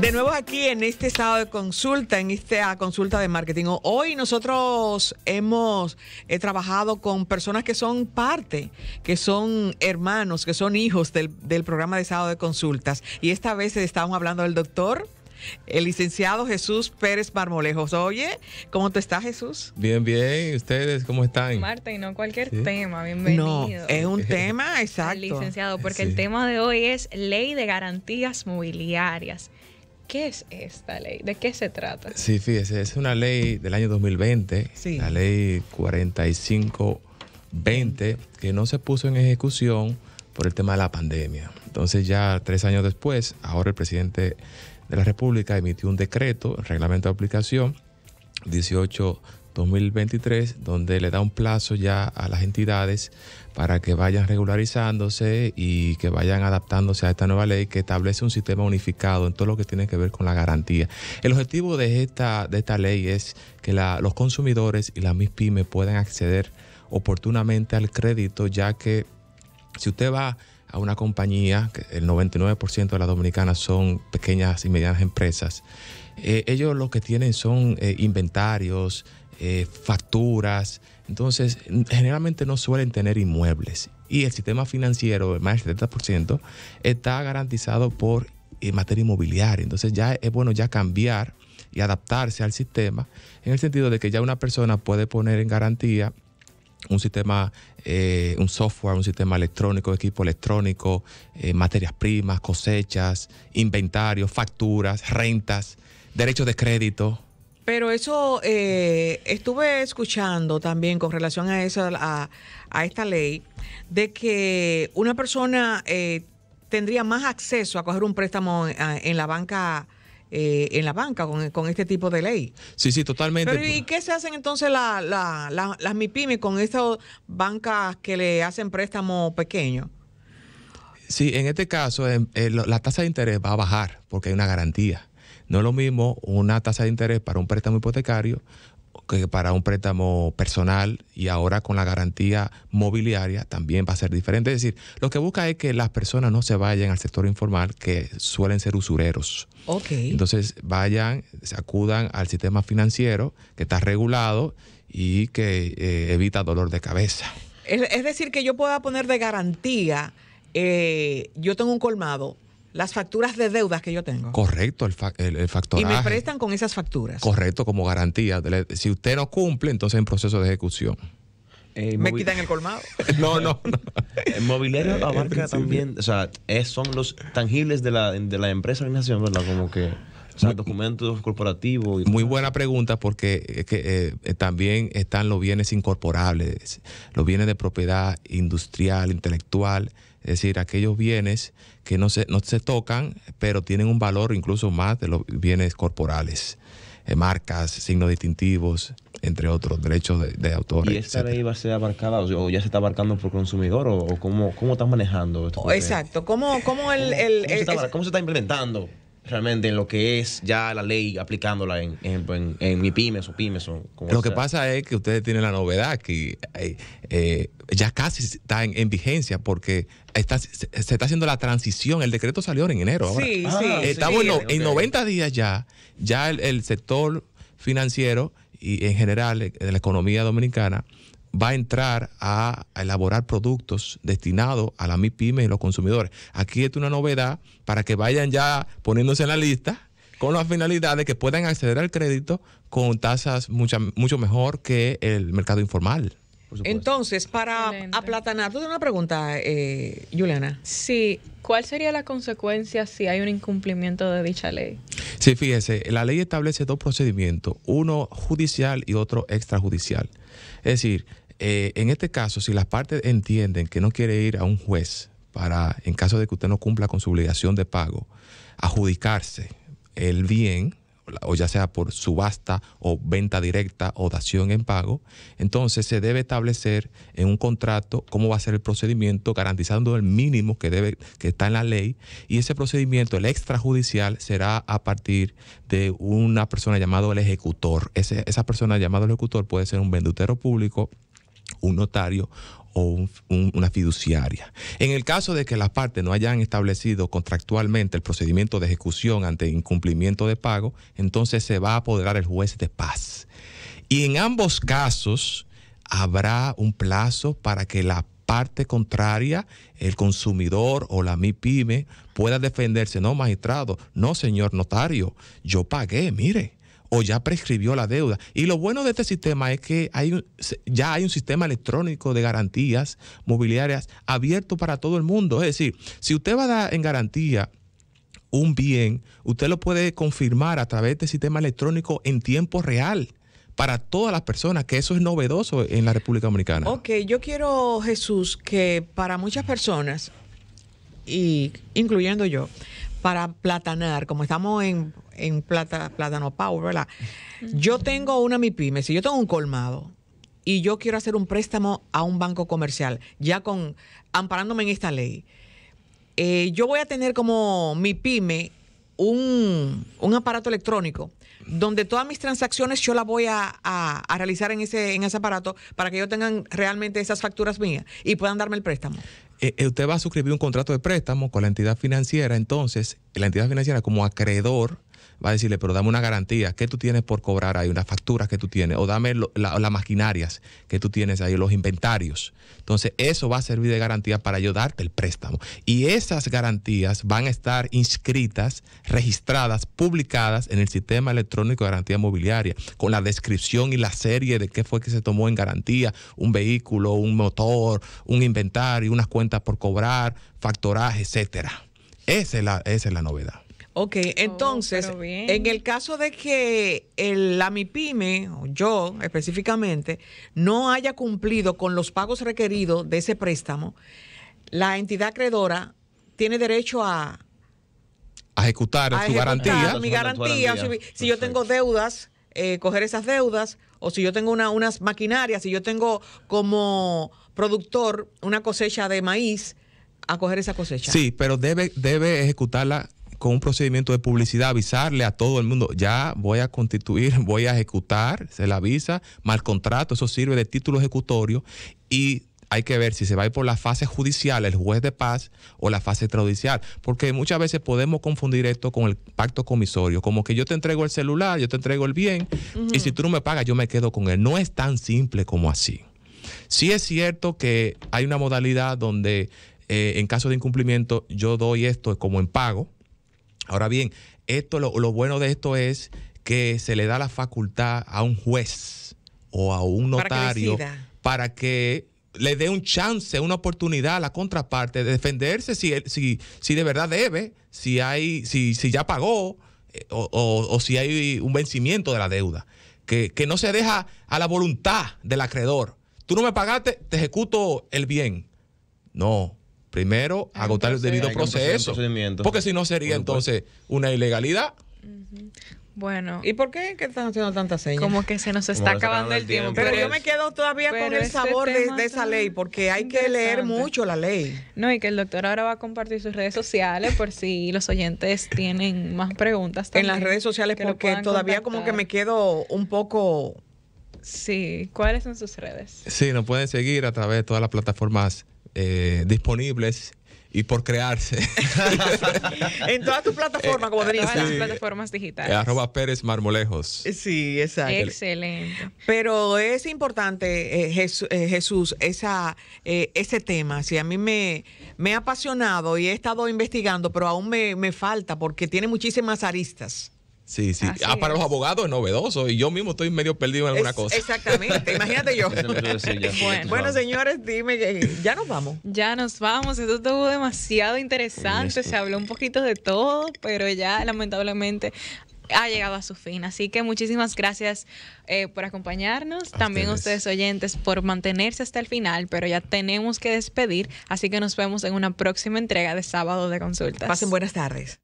De nuevo aquí en este estado de consulta, en esta consulta de marketing. Hoy nosotros hemos he eh, trabajado con personas que son parte, que son hermanos, que son hijos del, del programa de estado de consultas. Y esta vez estamos hablando del doctor el licenciado Jesús Pérez Marmolejos. Oye, ¿cómo te está Jesús? Bien, bien. ¿Ustedes cómo están? Marta, y no cualquier tema, bienvenido. No, es un tema, exacto. El licenciado, porque el tema de hoy es ley de garantías mobiliarias. ¿Qué es esta ley? ¿De qué se trata? Sí, fíjese, es una ley del año 2020, la ley 4520, que no se puso en ejecución por el tema de la pandemia. Entonces ya tres años después, ahora el presidente de la República emitió un decreto, reglamento de aplicación 18 2023, donde le da un plazo ya a las entidades para que vayan regularizándose y que vayan adaptándose a esta nueva ley que establece un sistema unificado en todo lo que tiene que ver con la garantía. El objetivo de esta, de esta ley es que los consumidores y las MIPYME puedan acceder oportunamente al crédito, ya que si usted va a una compañía, el 99% de las dominicanas son pequeñas y medianas empresas, eh, ellos lo que tienen son eh, inventarios, eh, facturas. Entonces, generalmente no suelen tener inmuebles. Y el sistema financiero, más del 70%, está garantizado por eh, materia inmobiliaria. Entonces, ya es bueno ya cambiar y adaptarse al sistema en el sentido de que ya una persona puede poner en garantía un sistema, eh, un software, un sistema electrónico, equipo electrónico, materias primas, cosechas, inventarios, facturas, rentas, derechos de crédito. Pero eso eh, estuve escuchando también con relación a eso, a, esta ley, de que una persona eh, tendría más acceso a coger un préstamo en, la banca. en la banca eh, con, este tipo de ley. Sí, sí, totalmente. ¿y qué se hacen entonces las MIPIME con estas bancas que le hacen préstamo pequeño? Sí, en este caso la tasa de interés va a bajar porque hay una garantía. No es lo mismo una tasa de interés para un préstamo hipotecario que para un préstamo personal y ahora con la garantía mobiliaria también va a ser diferente. Es decir, lo que busca es que las personas no se vayan al sector informal que suelen ser usureros. Okay. Entonces vayan, se acudan al sistema financiero que está regulado y que eh, evita dolor de cabeza. Es, decir, que yo pueda poner de garantía, eh, yo tengo un colmado, las facturas de deudas que yo tengo. Correcto, el, el, Y me prestan con esas facturas. Correcto, como garantía. Si usted no cumple, entonces en proceso de ejecución. Eh, me quitan el colmado. no, no, no. El mobiliario la también, o sea, son los tangibles de la, de la empresa ¿verdad? Como que documentos corporativos. muy buena pregunta porque que, eh, eh, también están los bienes incorporables, los bienes de propiedad industrial, intelectual, es decir, aquellos bienes que no se, no se tocan, pero tienen un valor incluso más de los bienes corporales, eh, marcas, signos distintivos, entre otros derechos de, autor. ¿Y esta ley va a ser abarcada o ya se está abarcando por consumidor o, cómo, cómo están manejando esto? exacto, ¿cómo, cómo, el, ¿cómo se está implementando? realmente en lo que es ya la ley aplicándola en, en, en, mi pymes o pymes o como Lo que pasa es que ustedes tienen la novedad que eh, eh, ya casi está en, vigencia porque está, se, está haciendo la transición. El decreto salió en enero. Ahora. Sí, sí. Ah, estamos en, 90 días ya, ya el, el sector financiero y en general eh, de la economía dominicana va a entrar a elaborar productos destinados a la MIPYME y los consumidores. Aquí es una novedad para que vayan ya poniéndose en la lista con la finalidad de que puedan acceder al crédito con tasas mucho mejor que el mercado informal. Entonces, para aplatanar, tú tienes una pregunta, Juliana. Eh, sí, ¿cuál sería la consecuencia si hay un incumplimiento de dicha ley? Sí, fíjese, la ley establece dos procedimientos, uno judicial y otro extrajudicial. Es decir, eh, en este caso, si las partes entienden que no quiere ir a un juez para, en caso de que usted no cumpla con su obligación de pago, adjudicarse el bien o ya sea por subasta o venta directa o dación en pago, entonces se debe establecer en un contrato cómo va a ser el procedimiento, garantizando el mínimo que debe que está en la ley y ese procedimiento el extrajudicial será a partir de una persona llamada el ejecutor. esa persona llamada el ejecutor puede ser un vendutero público un notario o una fiduciaria. En el caso de que las partes no hayan establecido contractualmente el procedimiento de ejecución ante incumplimiento de pago, entonces se va a apoderar el juez de paz. Y en ambos casos habrá un plazo para que la parte contraria, el consumidor o la MIPYME, pueda defenderse. No, magistrado, no, señor notario, yo pagué, mire o ya prescribió la deuda. Y lo bueno de este sistema es que hay ya hay un sistema electrónico de garantías mobiliarias abierto para todo el mundo. Es decir, si usted va a dar en garantía un bien, usted lo puede confirmar a través de este sistema electrónico en tiempo real para todas las personas, que eso es novedoso en la República Dominicana. Ok, yo quiero, Jesús, que para muchas personas, y incluyendo yo, para platanar, como estamos en en plata, plátano power, ¿verdad? Yo tengo una MIPYME, si yo tengo un colmado y yo quiero hacer un préstamo a un banco comercial, ya con amparándome en esta ley, eh, yo voy a tener como mi pyme un, aparato electrónico donde todas mis transacciones yo las voy a, realizar en ese, en ese aparato para que yo tengan realmente esas facturas mías y puedan darme el préstamo. Eh, eh, usted va a suscribir un contrato de préstamo con la entidad financiera, entonces la entidad financiera como acreedor va a decirle, pero dame una garantía, ¿qué tú tienes por cobrar ahí? Unas facturas que tú tienes, o dame la, las maquinarias que tú tienes ahí, los inventarios. Entonces, eso va a servir de garantía para yo darte el préstamo. Y esas garantías van a estar inscritas, registradas, publicadas en el sistema electrónico de garantía mobiliaria, con la descripción y la serie de qué fue que se tomó en garantía, un vehículo, un motor, un inventario, unas cuentas por cobrar, factoraje, etcétera. esa es la novedad. Ok, oh, entonces, en el caso de que el, la MIPYME, o yo específicamente, no haya cumplido con los pagos requeridos de ese préstamo, la entidad acreedora tiene derecho a... a ejecutar a su ejecutar garantía. Mi garantía, si, yo tengo deudas, eh, coger esas deudas, o si yo tengo unas maquinarias, si yo tengo como productor una cosecha de maíz, a coger esa cosecha. Sí, pero debe, debe ejecutarla con un procedimiento de publicidad, avisarle a todo el mundo, ya voy a constituir, voy a ejecutar, se le avisa, mal contrato, eso sirve de título ejecutorio y hay que ver si se va a ir por la fase judicial, el juez de paz o la fase extrajudicial, porque muchas veces podemos confundir esto con el pacto comisorio, como que yo te entrego el celular, yo te entrego el bien y si tú no me pagas yo me quedo con él. No es tan simple como así. Sí es cierto que hay una modalidad donde eh, en caso de incumplimiento yo doy esto como en pago, Ahora bien, esto lo, bueno de esto es que se le da la facultad a un juez o a un notario para que, le dé un chance, una oportunidad a la contraparte de defenderse si, si, si de verdad debe, si, hay, si, si ya pagó eh, o, si hay un vencimiento de la deuda. Que, que no se deja a la voluntad del acreedor. Tú no me pagaste, te ejecuto el bien. No, Primero, ah, agotar el debido proceso. Porque si no sería entonces una ilegalidad. Bueno. ¿Y por qué están haciendo tantas señas? Como que se nos está acabando el tiempo. Pero, yo me pues, quedo todavía con el sabor de, esa ley, porque hay que leer mucho la ley. No, y que el doctor ahora va a compartir sus redes sociales por si los oyentes tienen más preguntas. También, en las redes sociales, porque todavía como que me quedo un poco... Sí, ¿cuáles son sus redes? Sí, nos pueden seguir a través de todas las plataformas eh, disponibles y por crearse. en todas tus plataformas, como en eh, Todas las plataformas digitales. Arroba Pérez Marmolejos. Eh, sí, exacto. Excelente. Pero es importante, Jesús, esa, ese tema. Si a mí me, me ha apasionado y he estado investigando, pero aún me, me falta porque tiene muchísimas aristas. Sí, sí. Ah, para los abogados es novedoso y yo mismo estoy medio perdido en alguna cosa. Exactamente, imagínate yo. bueno. señores, dime, ya nos vamos. Ya nos vamos, esto estuvo demasiado interesante, se habló un poquito de todo, pero ya lamentablemente ha llegado a su fin. Así que muchísimas gracias eh, por acompañarnos. También ustedes. ustedes oyentes por mantenerse hasta el final, pero ya tenemos que despedir. Así que nos vemos en una próxima entrega de Sábado de Consultas. Pasen buenas tardes.